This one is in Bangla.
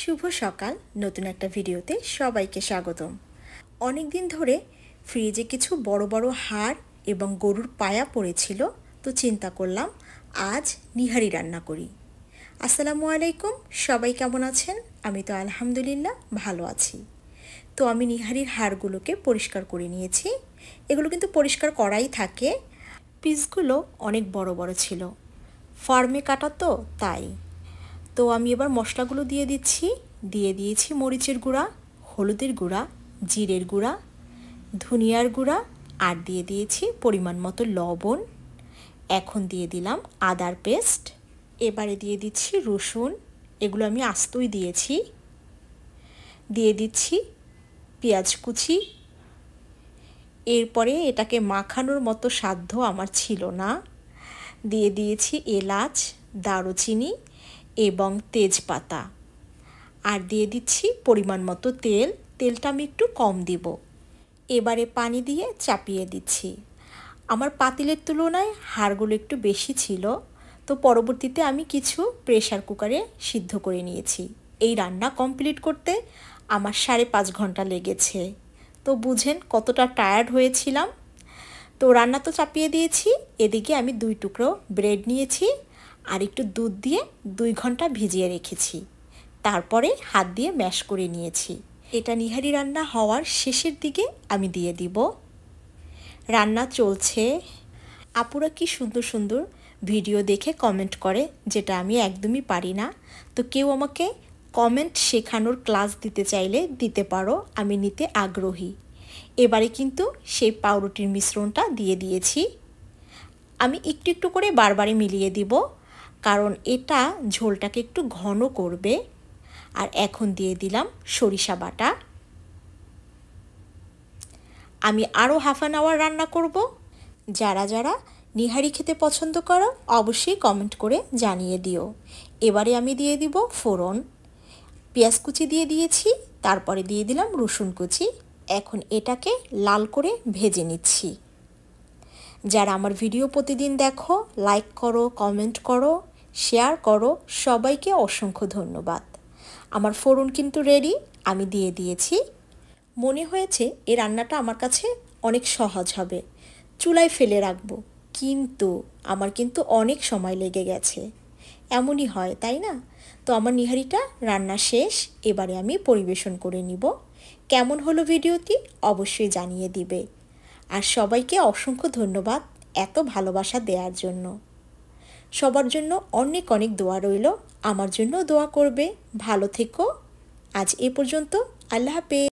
শুভ সকাল নতুন একটা ভিডিওতে সবাইকে স্বাগতম অনেক দিন ধরে ফ্রিজে কিছু বড় বড় হাড় এবং গরুর পায়া পড়েছিল তো চিন্তা করলাম আজ নিহারি রান্না করি আসসালামু আলাইকুম সবাই কেমন আছেন আমি তো আলহামদুলিল্লাহ ভালো আছি তো আমি নিহারির হাড়গুলোকে পরিষ্কার করে নিয়েছি এগুলো কিন্তু পরিষ্কার করাই থাকে পিসগুলো অনেক বড় বড় ছিল ফার্মে কাটা তো তাই তো আমি এবার মশলাগুলো দিয়ে দিচ্ছি দিয়ে দিয়েছি মরিচের গুঁড়া হলুদের গুঁড়া জিরের গুঁড়া ধনিয়ার গুঁড়া আর দিয়ে দিয়েছি পরিমাণ মতো লবণ এখন দিয়ে দিলাম আদার পেস্ট এবারে দিয়ে দিচ্ছি রসুন এগুলো আমি আস্তই দিয়েছি দিয়ে দিচ্ছি পেঁয়াজ কুচি এরপরে এটাকে মাখানোর মতো সাধ্য আমার ছিল না দিয়ে দিয়েছি এলাচ দারুচিনি এবং তেজপাতা আর দিয়ে দিচ্ছি পরিমাণ মতো তেল তেলটা আমি একটু কম দিব এবারে পানি দিয়ে চাপিয়ে দিচ্ছি আমার পাতিলের তুলনায় হাড়গুলো একটু বেশি ছিল তো পরবর্তীতে আমি কিছু প্রেশার কুকারে সিদ্ধ করে নিয়েছি এই রান্না কমপ্লিট করতে আমার সাড়ে পাঁচ ঘন্টা লেগেছে তো বুঝেন কতটা টায়ার্ড হয়েছিলাম তো রান্না তো চাপিয়ে দিয়েছি এদিকে আমি দুই টুকরো ব্রেড নিয়েছি আর একটু দুধ দিয়ে দুই ঘন্টা ভিজিয়ে রেখেছি তারপরে হাত দিয়ে ম্যাশ করে নিয়েছি এটা নিহারি রান্না হওয়ার শেষের দিকে আমি দিয়ে দিব রান্না চলছে আপুরা কি সুন্দর সুন্দর ভিডিও দেখে কমেন্ট করে যেটা আমি একদমই পারি না তো কেউ আমাকে কমেন্ট শেখানোর ক্লাস দিতে চাইলে দিতে পারো আমি নিতে আগ্রহী এবারে কিন্তু সেই পাউরুটির মিশ্রণটা দিয়ে দিয়েছি আমি একটু একটু করে বারবারই মিলিয়ে দিব কারণ এটা ঝোলটাকে একটু ঘন করবে আর এখন দিয়ে দিলাম সরিষা বাটা আমি আরও হাফ অ্যান আওয়ার রান্না করব যারা যারা নিহারি খেতে পছন্দ করো অবশ্যই কমেন্ট করে জানিয়ে দিও এবারে আমি দিয়ে দিব ফোড়ন পেঁয়াজ কুচি দিয়ে দিয়েছি তারপরে দিয়ে দিলাম রসুন কুচি এখন এটাকে লাল করে ভেজে নিচ্ছি যারা আমার ভিডিও প্রতিদিন দেখো লাইক করো কমেন্ট করো শেয়ার করো সবাইকে অসংখ্য ধন্যবাদ আমার ফোড়ন কিন্তু রেডি আমি দিয়ে দিয়েছি মনে হয়েছে এ রান্নাটা আমার কাছে অনেক সহজ হবে চুলায় ফেলে রাখবো কিন্তু আমার কিন্তু অনেক সময় লেগে গেছে এমনই হয় তাই না তো আমার নিহারিটা রান্না শেষ এবারে আমি পরিবেশন করে নিব কেমন হলো ভিডিওটি অবশ্যই জানিয়ে দিবে আর সবাইকে অসংখ্য ধন্যবাদ এত ভালোবাসা দেওয়ার জন্য সবার জন্য অনেক অনেক দোয়া রইল আমার জন্য দোয়া করবে ভালো থেকো আজ এ পর্যন্ত আল্লাহ হাফেজ